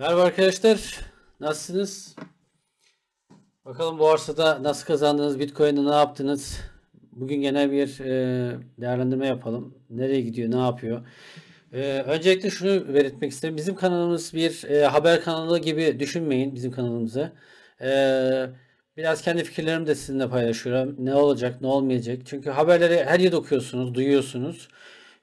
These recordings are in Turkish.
Merhaba arkadaşlar. Nasılsınız? Bakalım bu borsada nasıl kazandınız? Bitcoin'de ne yaptınız? Bugün genel bir e, değerlendirme yapalım. Nereye gidiyor? Ne yapıyor? E, öncelikle şunu belirtmek isterim. Bizim kanalımız bir e, haber kanalı gibi düşünmeyin bizim kanalımızı. E, biraz kendi fikirlerimi de sizinle paylaşıyorum. Ne olacak, ne olmayacak. Çünkü haberleri her yerde okuyorsunuz, duyuyorsunuz.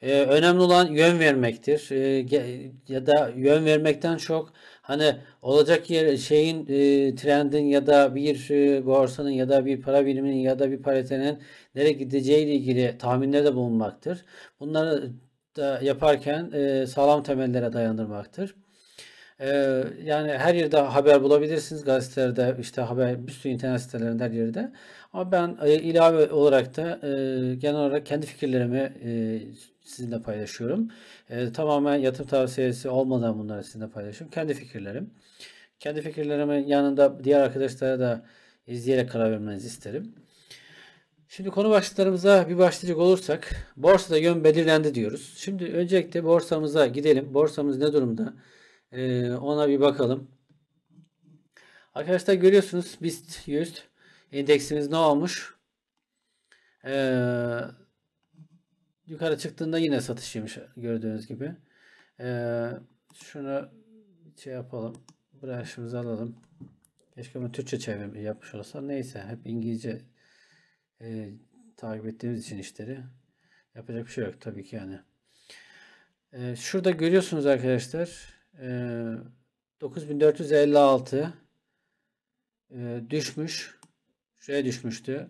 Ee, önemli olan yön vermektir. Ee, ya da yön vermekten çok hani olacak yer şeyin e, trendin ya da bir e, borsanın ya da bir para biriminin ya da bir paritenin nereye gideceği ile ilgili tahminlerde bulunmaktır. Bunları da yaparken e, sağlam temellere dayandırmaktır. Ee, yani her yerde haber bulabilirsiniz. Gazetelerde, işte haber, bir sürü internet sitelerinde her yerde. Ama ben e, ilave olarak da e, genel olarak kendi fikirlerimi e, sizinle paylaşıyorum. E, tamamen yatırım tavsiyesi olmadan bunları sizinle paylaşıyorum. Kendi fikirlerim. Kendi fikirlerimin yanında diğer arkadaşlara da izleyerek karar vermenizi isterim. Şimdi konu başlıklarımıza bir başlayacak olursak borsada yön belirlendi diyoruz. Şimdi öncelikle borsamıza gidelim. Borsamız ne durumda? Ee, ona bir bakalım. Arkadaşlar görüyorsunuz BIST 100 endeksimiz ne olmuş? Ee, yukarı çıktığında yine satışıymış gördüğünüz gibi. Ee, şunu şey yapalım. Branşımızı alalım. Keşke bunu Türkçe çevirme yapmış olsa. Neyse hep İngilizce e, takip ettiğimiz için işleri yapacak bir şey yok tabii ki yani. Ee, şurada görüyorsunuz arkadaşlar. 9456 düşmüş. Şuraya düşmüştü.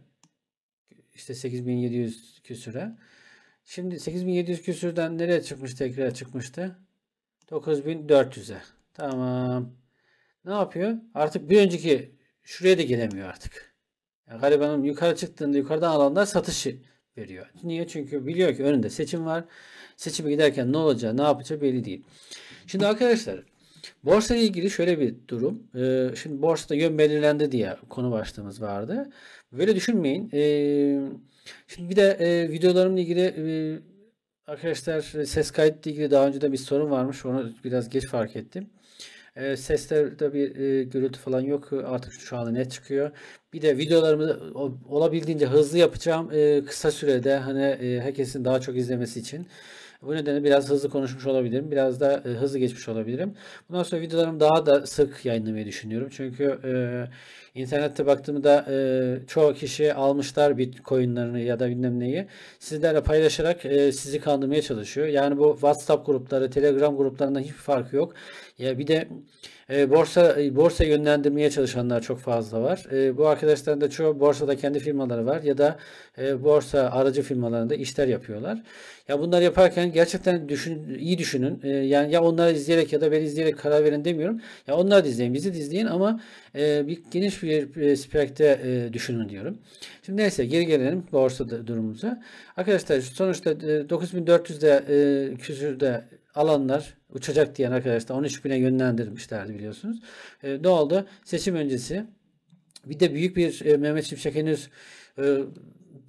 İşte 8700 küsüre. Şimdi 8700 küsürden nereye çıkmış tekrar çıkmıştı? 9400'e. Tamam. Ne yapıyor? Artık bir önceki şuraya da gelemiyor artık. Yani garibanın yukarı çıktığında yukarıdan alanlar satışı veriyor. Niye? Çünkü biliyor ki önünde seçim var. Seçime giderken ne olacağı, ne yapacağı belli değil. Şimdi arkadaşlar borsa ile ilgili şöyle bir durum. Ee, şimdi borsada yön belirlendi diye konu başlığımız vardı. Böyle düşünmeyin. Ee, şimdi bir de e, videolarımla ilgili e, arkadaşlar e, ses kayıtla ilgili daha önce de bir sorun varmış. Onu biraz geç fark ettim. Ee, seslerde bir e, gürültü falan yok. Artık şu anda net çıkıyor. Bir de videolarımı olabildiğince hızlı yapacağım. E, kısa sürede hani e, herkesin daha çok izlemesi için. Bu nedenle biraz hızlı konuşmuş olabilirim. Biraz da e, hızlı geçmiş olabilirim. Bundan sonra videolarımı daha da sık yayınlamayı düşünüyorum. Çünkü e, internette baktığımda e, çoğu kişi almışlar bitcoinlerini ya da bilmem neyi. Sizlerle paylaşarak e, sizi kandırmaya çalışıyor. Yani bu WhatsApp grupları, Telegram gruplarından hiçbir farkı yok. Ya bir de e, borsa e, borsa yönlendirmeye çalışanlar çok fazla var. E, bu arkadaşların da çoğu borsada kendi firmaları var ya da e, borsa aracı firmalarında işler yapıyorlar. Ya bunlar yaparken gerçekten düşün, iyi düşünün. E, yani ya onları izleyerek ya da beni izleyerek karar verin demiyorum. Ya onlar da izleyin, bizi de izleyin ama e, bir geniş bir e, spekte e, düşünün diyorum. Şimdi neyse geri gelelim borsa durumumuza. Arkadaşlar sonuçta e, 9400'de e, küsürde alanlar uçacak diyen arkadaşlar 13 bine yönlendirmişlerdi biliyorsunuz. E, ne Seçim öncesi bir de büyük bir e, Mehmet Şimşek henüz e,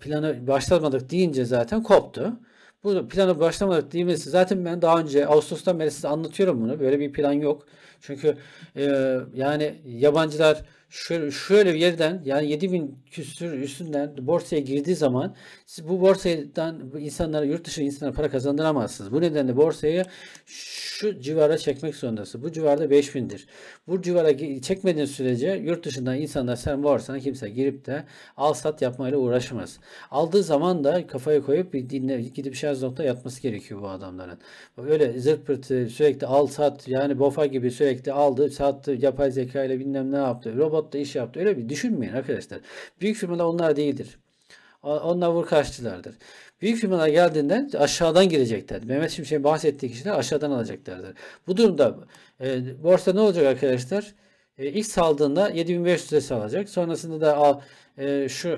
plana başlamadık deyince zaten koptu. Bu planı başlamadık demesi zaten ben daha önce Ağustos'tan beri size anlatıyorum bunu. Böyle bir plan yok. Çünkü e, yani yabancılar şöyle, şöyle bir yerden yani 7000 küsür üstünden borsaya girdiği zaman siz bu borsadan insanlara yurt dışı insanlara para kazandıramazsınız. Bu nedenle borsayı şu civara çekmek zorundasın. Bu civarda 5000'dir. Bu civara çekmediğin sürece yurt dışından insanlar sen borsana kimse girip de al sat yapmayla uğraşmaz. Aldığı zaman da kafaya koyup bir dinle, gidip şarj nokta yatması gerekiyor bu adamların. Öyle zırt pırtı e, sürekli al sat yani bofa gibi sürekli aldı sattı yapay zeka ile bilmem ne yaptı. Robot botta iş yaptı. Öyle bir düşünmeyin arkadaşlar. Büyük firmalar onlar değildir. Onlar vur kaçtılardır. Büyük firmalar geldiğinde aşağıdan girecekler. Mehmet Şimşek'in bahsettiği kişiler aşağıdan alacaklardır. Bu durumda e, borsa ne olacak arkadaşlar? E, ilk saldığında 7500'e salacak. Sonrasında da al, e, şu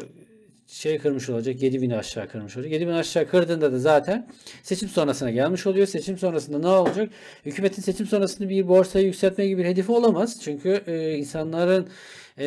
şey kırmış olacak. 7 7000 aşağı kırmış olacak. 7000 aşağı kırdığında da zaten seçim sonrasına gelmiş oluyor. Seçim sonrasında ne olacak? Hükümetin seçim sonrasında bir borsayı yükseltme gibi bir hedefi olamaz. Çünkü e, insanların e,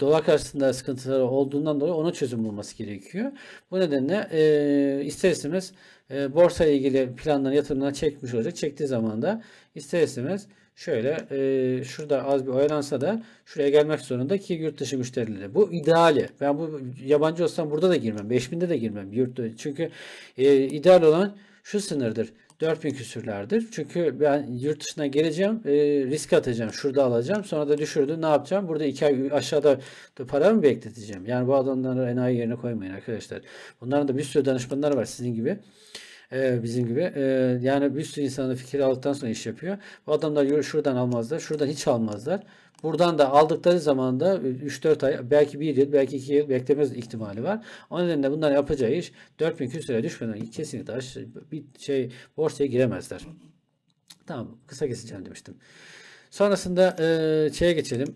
dolar karşısında sıkıntıları olduğundan dolayı ona çözüm bulması gerekiyor. Bu nedenle e, ister istemez e, borsayla ilgili planları yatırımına çekmiş olacak. Çektiği zaman da ister istemez şöyle e, şurada az bir oyalansa da şuraya gelmek zorunda ki yurt dışı müşterileri. Bu ideali. Ben bu yabancı olsam burada da girmem. 5000'de de girmem. Yurt Çünkü e, ideal olan şu sınırdır. 4000 küsürlerdir. Çünkü ben yurt dışına geleceğim, e, risk atacağım, şurada alacağım. Sonra da düşürdü. Ne yapacağım? Burada iki ay aşağıda para mı bekleteceğim? Yani bu adamları enayi yerine koymayın arkadaşlar. Bunların da bir sürü danışmanlar var sizin gibi e, bizim gibi. E, yani bir sürü insanın fikir aldıktan sonra iş yapıyor. Bu adamlar şuradan almazlar, şuradan hiç almazlar. Buradan da aldıkları zaman da 3-4 ay belki 1 yıl belki 2 yıl beklemez ihtimali var. O nedenle bundan yapacağı iş 4000 küsüre düşmeden kesinlikle aş, bir şey borsaya giremezler. Tamam kısa keseceğim demiştim. Sonrasında e, şeye geçelim.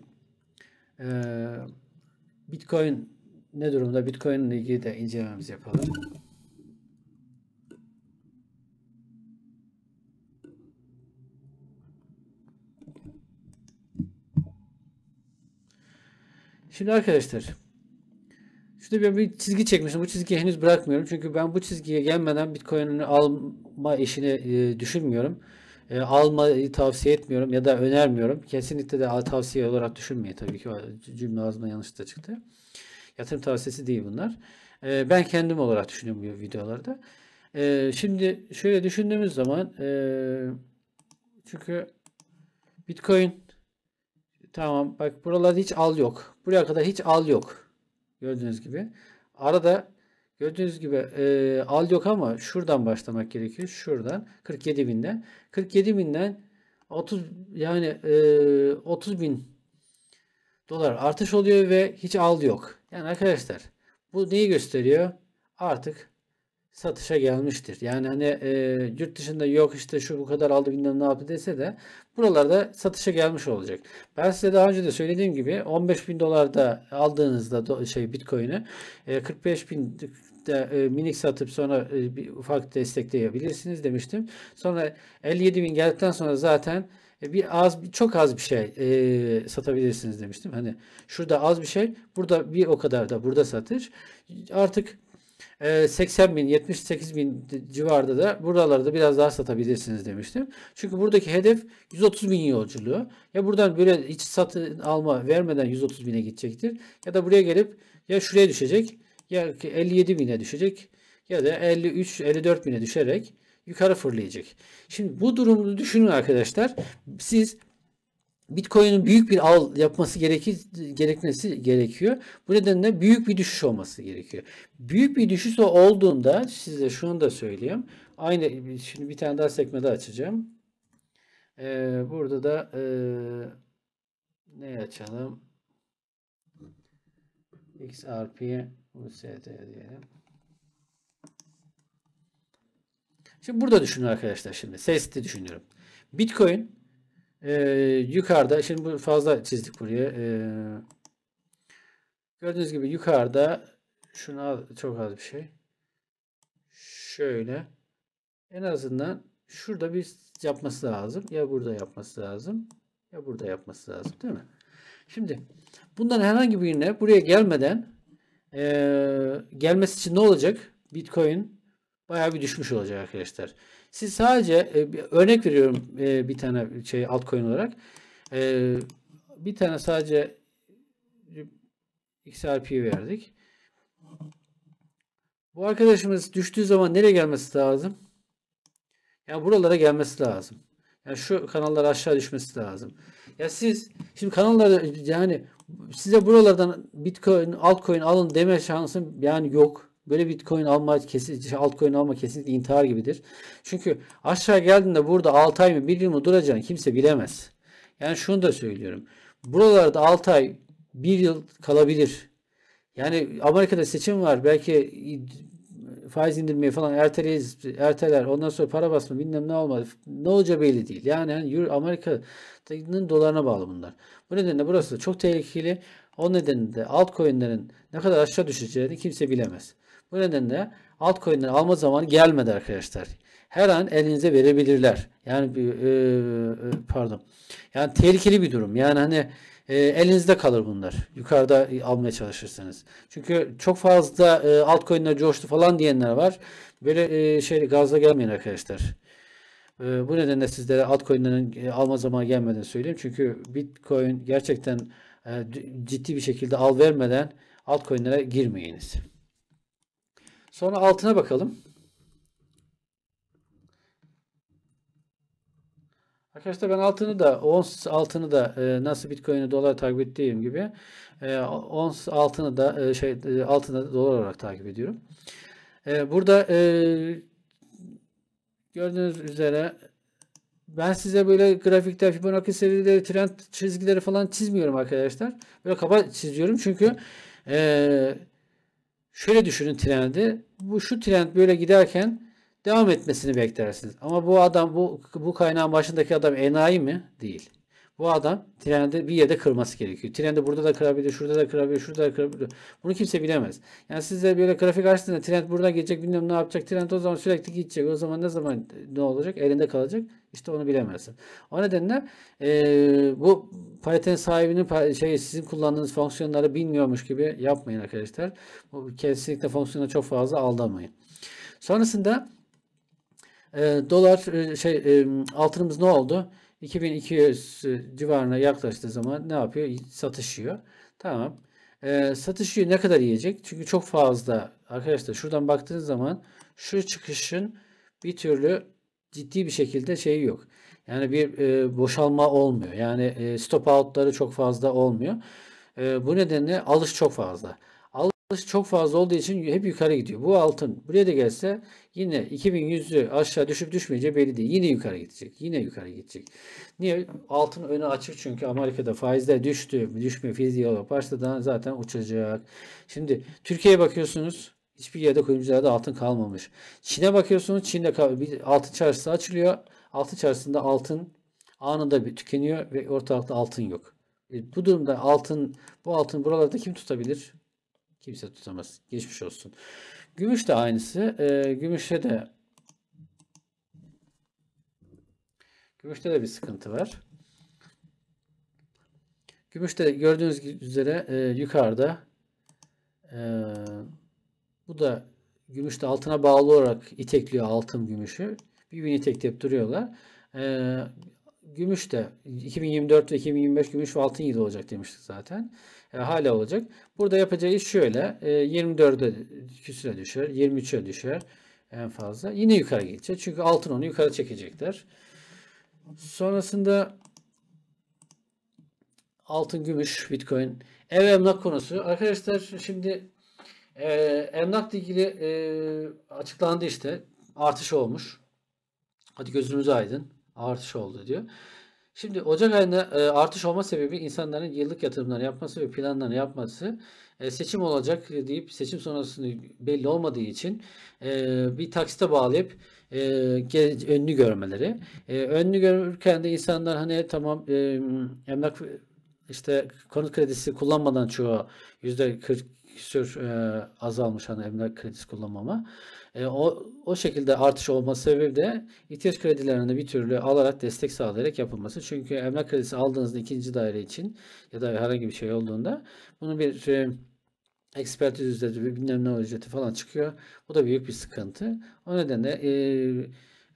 E, Bitcoin ne durumda? Bitcoin ile ilgili de incelememizi yapalım. Şimdi arkadaşlar Şurada bir, bir çizgi çekmişim. Bu çizgiyi henüz bırakmıyorum. Çünkü ben bu çizgiye gelmeden Bitcoin'ini alma işini e, düşünmüyorum. E, almayı tavsiye etmiyorum ya da önermiyorum. Kesinlikle de tavsiye olarak düşünmeyin tabii ki. cümle ağzımdan yanlış da çıktı. Yatırım tavsiyesi değil bunlar. E, ben kendim olarak düşünüyorum bu videolarda. şimdi şöyle düşündüğümüz zaman çünkü Bitcoin Tamam bak buralarda hiç al yok. Buraya kadar hiç al yok. Gördüğünüz gibi. Arada gördüğünüz gibi e, al yok ama şuradan başlamak gerekiyor. Şuradan 47 binden. 47 binden 30 yani e, 30 bin dolar artış oluyor ve hiç al yok. Yani arkadaşlar bu neyi gösteriyor? Artık satışa gelmiştir. Yani hani e, yurt dışında yok işte şu bu kadar aldı bilmem ne yaptı dese de buralarda satışa gelmiş olacak. Ben size daha önce de söylediğim gibi 15 bin dolarda aldığınızda do, şey Bitcoin'i e, 45 bin de, e, minik satıp sonra e, bir ufak destekleyebilirsiniz demiştim. Sonra 57 bin geldikten sonra zaten e, bir az çok az bir şey e, satabilirsiniz demiştim. Hani şurada az bir şey, burada bir o kadar da burada satış. Artık 80 ee, bin 78 bin civarda da buralarda biraz daha satabilirsiniz demiştim. Çünkü buradaki hedef 130 bin yolculuğu. Ya buradan böyle hiç satın alma vermeden 130 bine gidecektir. Ya da buraya gelip ya şuraya düşecek ya 57 bine düşecek ya da 53 54 bine düşerek yukarı fırlayacak. Şimdi bu durumu düşünün arkadaşlar. Siz Bitcoin'in büyük bir al yapması gerekir, gerekmesi gerekiyor. Bu nedenle büyük bir düşüş olması gerekiyor. Büyük bir düşüş olduğunda size şunu da söyleyeyim. Aynı şimdi bir tane daha sekme daha açacağım. Ee, burada da e, ne açalım? XRP USD diyelim. Şimdi burada düşünün arkadaşlar şimdi. Sesli düşünüyorum. Bitcoin e, yukarıda şimdi bu fazla çizdik buraya. E, gördüğünüz gibi yukarıda şuna çok az bir şey. Şöyle en azından şurada bir yapması lazım. Ya burada yapması lazım. Ya burada yapması lazım değil mi? Şimdi bundan herhangi birine buraya gelmeden e, gelmesi için ne olacak? Bitcoin bayağı bir düşmüş olacak arkadaşlar. Siz sadece e, örnek veriyorum e, bir tane şey altcoin olarak. E, bir tane sadece XRP verdik. Bu arkadaşımız düştüğü zaman nereye gelmesi lazım? Yani buralara gelmesi lazım. Yani şu kanallara aşağı düşmesi lazım. Ya siz şimdi kanallarda yani size buralardan Bitcoin, altcoin alın deme şansım yani yok. Böyle Bitcoin alma kesin, şey, altcoin alma kesin intihar gibidir. Çünkü aşağı geldiğinde burada 6 ay mı 1 yıl mı duracağını kimse bilemez. Yani şunu da söylüyorum. Buralarda 6 ay 1 yıl kalabilir. Yani Amerika'da seçim var. Belki faiz indirmeyi falan erteleyiz, erteler. Ondan sonra para basma bilmem ne olmadı. Ne olacağı belli değil. Yani, yani Amerika'nın dolarına bağlı bunlar. Bu nedenle burası da çok tehlikeli. O nedenle de altcoin'lerin ne kadar aşağı düşeceğini kimse bilemez. Bu nedenle altcoin'den alma zamanı gelmedi arkadaşlar. Her an elinize verebilirler. Yani e, e, pardon. Yani tehlikeli bir durum. Yani hani e, elinizde kalır bunlar. Yukarıda almaya çalışırsanız. Çünkü çok fazla e, altcoin'ler coştu falan diyenler var. Böyle e, şey gazla gelmeyin arkadaşlar. E, bu nedenle sizlere altcoin'lerin e, alma zamanı gelmediğini söyleyeyim. Çünkü Bitcoin gerçekten e, ciddi bir şekilde al vermeden altcoin'lere girmeyiniz. Sonra altına bakalım. Arkadaşlar ben altını da ons altını da e, nasıl Bitcoin'i dolar takip ettiğim gibi e, ons altını da e, şey e, altını da dolar olarak takip ediyorum. E, burada e, gördüğünüz üzere ben size böyle grafikte Fibonacci serileri, trend çizgileri falan çizmiyorum arkadaşlar. Böyle kaba çiziyorum çünkü eee Şöyle düşünün trendi. Bu şu trend böyle giderken devam etmesini beklersiniz. Ama bu adam bu bu kaynağın başındaki adam enayi mi? Değil. Bu adam trende bir yerde kırması gerekiyor. Trende burada da kırabilir, şurada da kırabilir, şurada da kırabilir. Bunu kimse bilemez. Yani siz de böyle grafik açtığında trend burada gelecek bilmem ne yapacak. Trend o zaman sürekli gidecek. O zaman ne zaman ne olacak? Elinde kalacak. İşte onu bilemezsin. O nedenle e, bu paritenin sahibinin şey, sizin kullandığınız fonksiyonları bilmiyormuş gibi yapmayın arkadaşlar. Bu kesinlikle fonksiyona çok fazla aldanmayın. Sonrasında e, dolar e, şey e, altınımız ne oldu? 2200 e, civarına yaklaştığı zaman ne yapıyor? Satışıyor. Tamam. E, satışı ne kadar yiyecek? Çünkü çok fazla arkadaşlar şuradan baktığınız zaman şu çıkışın bir türlü ciddi bir şekilde şeyi yok. Yani bir e, boşalma olmuyor. Yani e, stop out'ları çok fazla olmuyor. E, bu nedenle alış çok fazla çok fazla olduğu için hep yukarı gidiyor. Bu altın buraya da gelse yine 2100'ü aşağı düşüp düşmeyeceği belli değil. Yine yukarı gidecek. Yine yukarı gidecek. Niye? Altın öne açık çünkü Amerika'da faizler düştü. Düşme fiziği olarak başladan zaten uçacak. Şimdi Türkiye'ye bakıyorsunuz. Hiçbir yerde kuyumcularda altın kalmamış. Çin'e bakıyorsunuz. Çin'de bir altın çarşısı açılıyor. Altın çarşısında altın anında bir tükeniyor ve ortalıkta altın yok. E, bu durumda altın, bu altın buralarda kim tutabilir? Kimse tutamaz. Geçmiş olsun. Gümüş de aynısı. E, gümüşte de Gümüşte de bir sıkıntı var. Gümüşte gördüğünüz üzere e, yukarıda e, bu da gümüşte altına bağlı olarak itekliyor altın gümüşü. Birbirini itekleyip duruyorlar. E, gümüş 2024 ve 2025 gümüş ve altın yılı olacak demiştik zaten. E, hala olacak. Burada yapacağı iş şöyle. E, 24'e küsüne düşer. 23'e düşer en fazla. Yine yukarı geçecek Çünkü altın onu yukarı çekecekler. Sonrasında altın, gümüş, bitcoin, ev emlak konusu. Arkadaşlar şimdi e, emlakla ilgili e, açıklandı işte. Artış olmuş. Hadi gözümüz aydın. Artış oldu diyor. Şimdi Ocak ayında e, artış olma sebebi insanların yıllık yatırımlar yapması ve planlarını yapması e, seçim olacak deyip seçim sonrasını belli olmadığı için e, bir taksite bağlayıp önünü görmeleri. önünü görürken de insanlar hani tamam e, emlak işte konut kredisi kullanmadan çoğu yüzde 40 küsür e, azalmış hani emlak kredisi kullanmama. E, o, o şekilde artış olması sebebi de ihtiyaç kredilerini bir türlü alarak destek sağlayarak yapılması. Çünkü emlak kredisi aldığınızda ikinci daire için ya da herhangi bir şey olduğunda bunun bir e, ekspertiz ücreti bilmem ne ücreti falan çıkıyor. Bu da büyük bir sıkıntı. O nedenle e,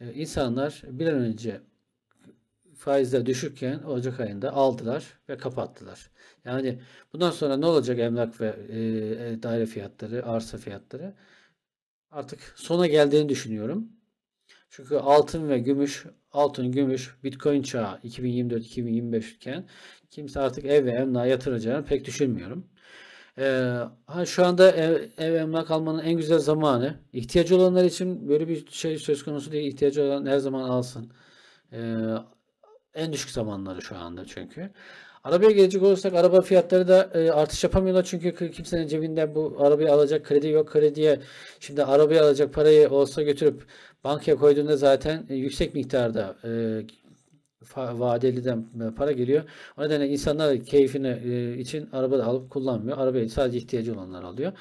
e insanlar bir an önce faizler düşükken Ocak ayında aldılar ve kapattılar. Yani bundan sonra ne olacak emlak ve e, e, daire fiyatları, arsa fiyatları? Artık sona geldiğini düşünüyorum. Çünkü altın ve gümüş, altın, gümüş, bitcoin çağı 2024-2025 iken kimse artık ev ve emlağa yatıracağını pek düşünmüyorum. Ee, şu anda ev, ev emlak almanın en güzel zamanı. İhtiyacı olanlar için böyle bir şey söz konusu değil. İhtiyacı olan her zaman alsın. Ee, en düşük zamanları şu anda çünkü. Arabaya gelecek olursak araba fiyatları da e, artış yapamıyorlar çünkü kimsenin cebinde bu arabayı alacak kredi yok. Krediye şimdi arabayı alacak parayı olsa götürüp bankaya koyduğunda zaten e, yüksek miktarda e, vadeliden e, para geliyor. O nedenle insanlar keyfini e, için araba alıp kullanmıyor. Arabaya sadece ihtiyacı olanlar alıyor.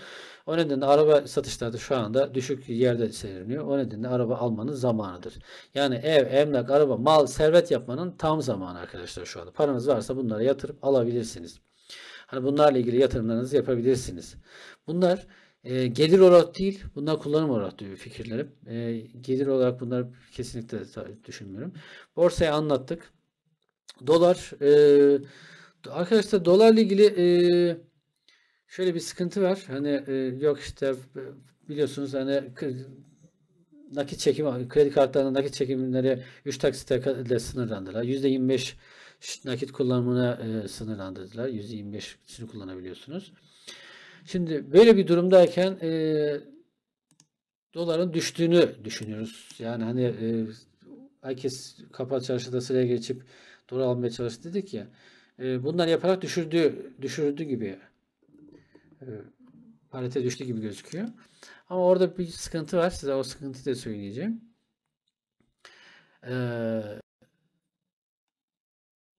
O nedenle araba satışları şu anda düşük yerde seyrediyor. O nedenle araba almanın zamanıdır. Yani ev, emlak, araba, mal, servet yapmanın tam zamanı arkadaşlar şu anda. Paranız varsa bunlara yatırıp alabilirsiniz. Hani bunlarla ilgili yatırımlarınızı yapabilirsiniz. Bunlar e, gelir olarak değil, bunlar kullanım olarak diyor fikirlerim. E, gelir olarak bunları kesinlikle düşünmüyorum. Borsayı anlattık. Dolar e, arkadaşlar dolarla ilgili e, şöyle bir sıkıntı var. Hani e, yok işte biliyorsunuz hani nakit çekim, kredi kartlarının nakit çekimleri 3 taksitle sınırlandılar. %25 nakit kullanımına e, sınırlandırdılar. %25'sini kullanabiliyorsunuz. Şimdi böyle bir durumdayken e, doların düştüğünü düşünüyoruz. Yani hani e, herkes kapalı çarşıda sıraya geçip dolar almaya çalıştı dedik ya. E, bunlar yaparak düşürdü, düşürdü gibi. E, parite düştü gibi gözüküyor. Ama orada bir sıkıntı var. Size o sıkıntıyı da söyleyeceğim. Ee,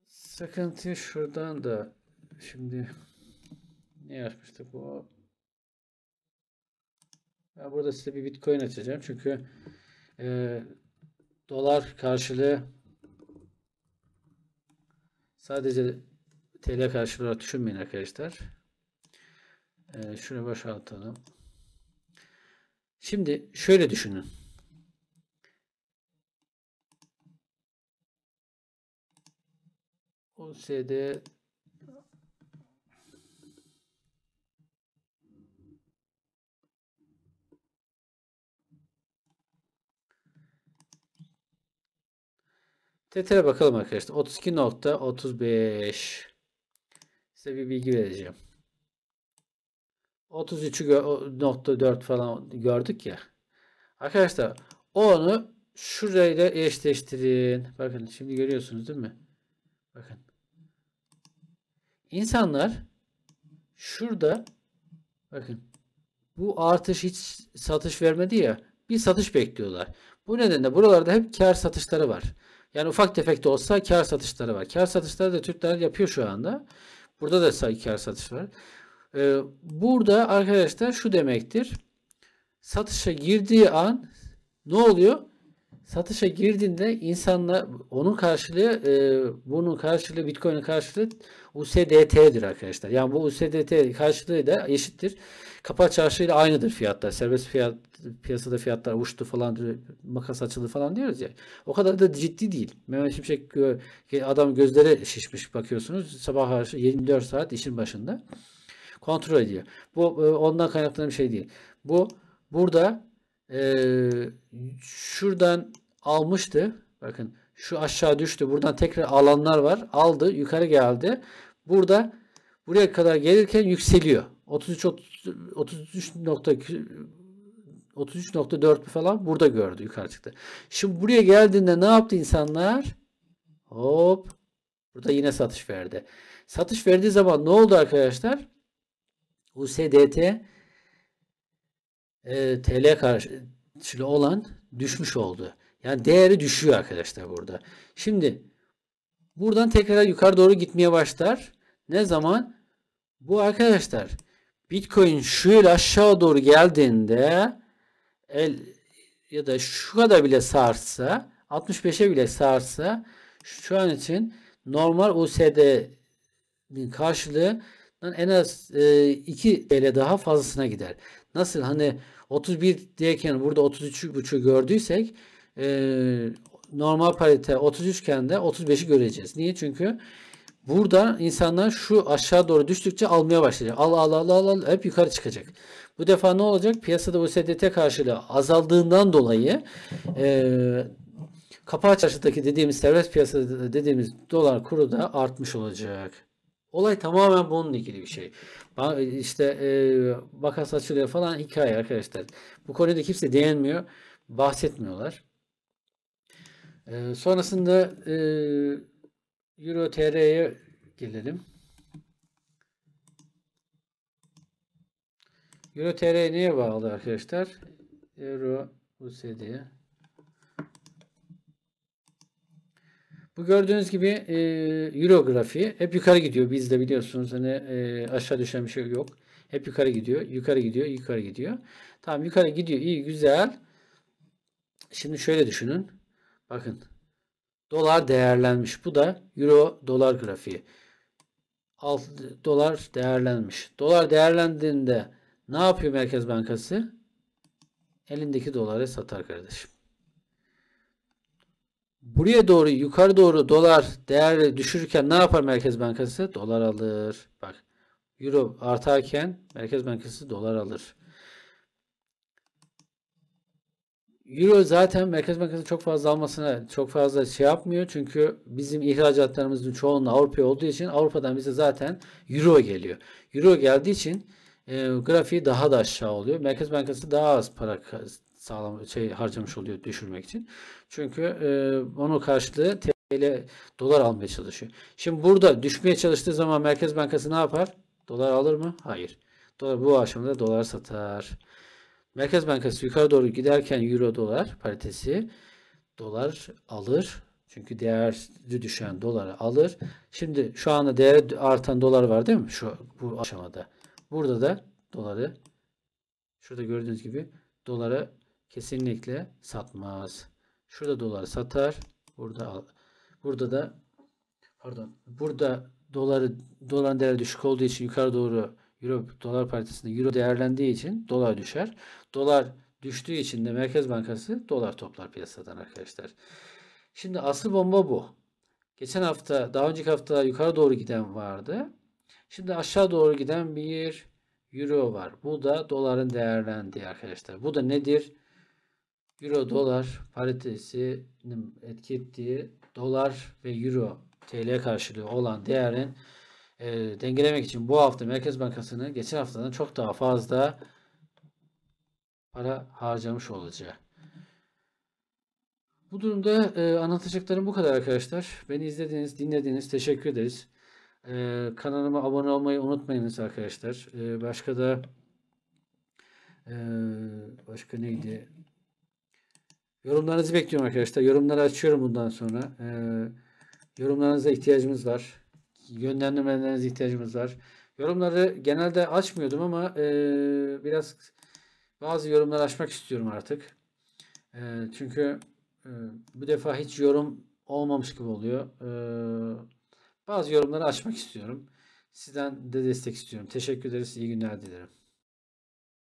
sıkıntı şuradan da şimdi ne yapmıştık bu? Ben burada size bir bitcoin açacağım. Çünkü e, dolar karşılığı sadece TL karşılığı düşünmeyin arkadaşlar. Ee, şunu boşaltalım. Şimdi şöyle düşünün. OCD Tetere bakalım arkadaşlar. 32.35 Size bir bilgi vereceğim. 33.4 falan gördük ya. Arkadaşlar onu şurayla eşleştirin. Bakın şimdi görüyorsunuz değil mi? Bakın. İnsanlar şurada bakın bu artış hiç satış vermedi ya. Bir satış bekliyorlar. Bu nedenle buralarda hep kar satışları var. Yani ufak tefek de olsa kar satışları var. Kar satışları da Türkler yapıyor şu anda. Burada da kar satışları var. Ee, burada arkadaşlar şu demektir. Satışa girdiği an ne oluyor? Satışa girdiğinde insanlar onun karşılığı e, bunun karşılığı Bitcoin'in karşılığı USDT'dir arkadaşlar. Yani bu USDT karşılığı da eşittir. Kapalı çarşıyla aynıdır fiyatlar. Serbest fiyat piyasada fiyatlar uçtu falan makas açıldı falan diyoruz ya. O kadar da ciddi değil. Mehmet Şimşek adam gözleri şişmiş bakıyorsunuz. Sabah karşı 24 saat işin başında kontrol ediyor. Bu e, ondan kaynaklanan bir şey değil. Bu burada e, şuradan almıştı. Bakın şu aşağı düştü. Buradan tekrar alanlar var. Aldı. Yukarı geldi. Burada buraya kadar gelirken yükseliyor. 33 33 falan burada gördü yukarı çıktı. Şimdi buraya geldiğinde ne yaptı insanlar? Hop. Burada yine satış verdi. Satış verdiği zaman ne oldu arkadaşlar? USDT e, TL karşılığı olan düşmüş oldu. Yani değeri düşüyor arkadaşlar burada. Şimdi buradan tekrar yukarı doğru gitmeye başlar. Ne zaman? Bu arkadaşlar Bitcoin şöyle aşağı doğru geldiğinde el ya da şu kadar bile sarsa 65'e bile sarsa şu an için normal USD'nin karşılığı en az e, 2 TL daha fazlasına gider. Nasıl hani 31 diyeken burada 33.5'ü gördüysek e, normal parite 33 iken de 35'i göreceğiz. Niye? Çünkü burada insanlar şu aşağı doğru düştükçe almaya başlayacak. Al al al al al hep yukarı çıkacak. Bu defa ne olacak? Piyasada USDT karşılığı azaldığından dolayı e, kapağı çarşıdaki dediğimiz serbest piyasada dediğimiz dolar kuru da artmış olacak. Olay tamamen bununla ilgili bir şey. İşte e, makas açılıyor falan hikaye arkadaşlar. Bu konuda kimse değinmiyor. Bahsetmiyorlar. E, sonrasında e, Euro TR'ye gelelim. Euro TR neye bağlı arkadaşlar? Euro USD'ye. Bu gördüğünüz gibi e, grafiği hep yukarı gidiyor. Biz de biliyorsunuz hani e, aşağı düşen bir şey yok. Hep yukarı gidiyor, yukarı gidiyor, yukarı gidiyor. Tamam yukarı gidiyor. iyi güzel. Şimdi şöyle düşünün. Bakın. Dolar değerlenmiş. Bu da euro dolar grafiği. Alt, dolar değerlenmiş. Dolar değerlendiğinde ne yapıyor Merkez Bankası? Elindeki doları satar kardeşim buraya doğru yukarı doğru dolar değerli düşürken ne yapar Merkez Bankası? Dolar alır. Bak euro artarken Merkez Bankası dolar alır. Euro zaten Merkez Bankası çok fazla almasına çok fazla şey yapmıyor. Çünkü bizim ihracatlarımızın çoğunluğu Avrupa olduğu için Avrupa'dan bize zaten Euro geliyor. Euro geldiği için e, grafiği daha da aşağı oluyor. Merkez Bankası daha az para sağlam şey harcamış oluyor düşürmek için. Çünkü e, onun karşılığı TL dolar almaya çalışıyor. Şimdi burada düşmeye çalıştığı zaman Merkez Bankası ne yapar? Dolar alır mı? Hayır. Dolar bu aşamada dolar satar. Merkez Bankası yukarı doğru giderken euro dolar paritesi dolar alır. Çünkü değer düşen doları alır. Şimdi şu anda değer artan dolar var değil mi? Şu bu aşamada. Burada da doları şurada gördüğünüz gibi dolara kesinlikle satmaz. Şurada dolar satar. Burada al. Burada da pardon. Burada doları doların değeri düşük olduğu için yukarı doğru euro dolar paritesinde euro değerlendiği için dolar düşer. Dolar düştüğü için de Merkez Bankası dolar toplar piyasadan arkadaşlar. Şimdi asıl bomba bu. Geçen hafta, daha önceki hafta yukarı doğru giden vardı. Şimdi aşağı doğru giden bir euro var. Bu da doların değerlendiği arkadaşlar. Bu da nedir? Euro dolar paritesinin etki ettiği dolar ve euro TL karşılığı olan değerin e, dengelemek için bu hafta Merkez Bankası'nın geçen haftadan çok daha fazla para harcamış olacağı Bu durumda e, anlatacaklarım bu kadar arkadaşlar. Beni izlediğiniz, dinlediğiniz teşekkür ederiz. E, kanalıma abone olmayı unutmayınız arkadaşlar. E, başka da e, başka neydi? Yorumlarınızı bekliyorum arkadaşlar. Yorumları açıyorum bundan sonra. Ee, yorumlarınıza ihtiyacımız var. Yönlendirmelerinize ihtiyacımız var. Yorumları genelde açmıyordum ama e, biraz bazı yorumları açmak istiyorum artık. E, çünkü e, bu defa hiç yorum olmamış gibi oluyor. E, bazı yorumları açmak istiyorum. Sizden de destek istiyorum. Teşekkür ederiz. İyi günler dilerim.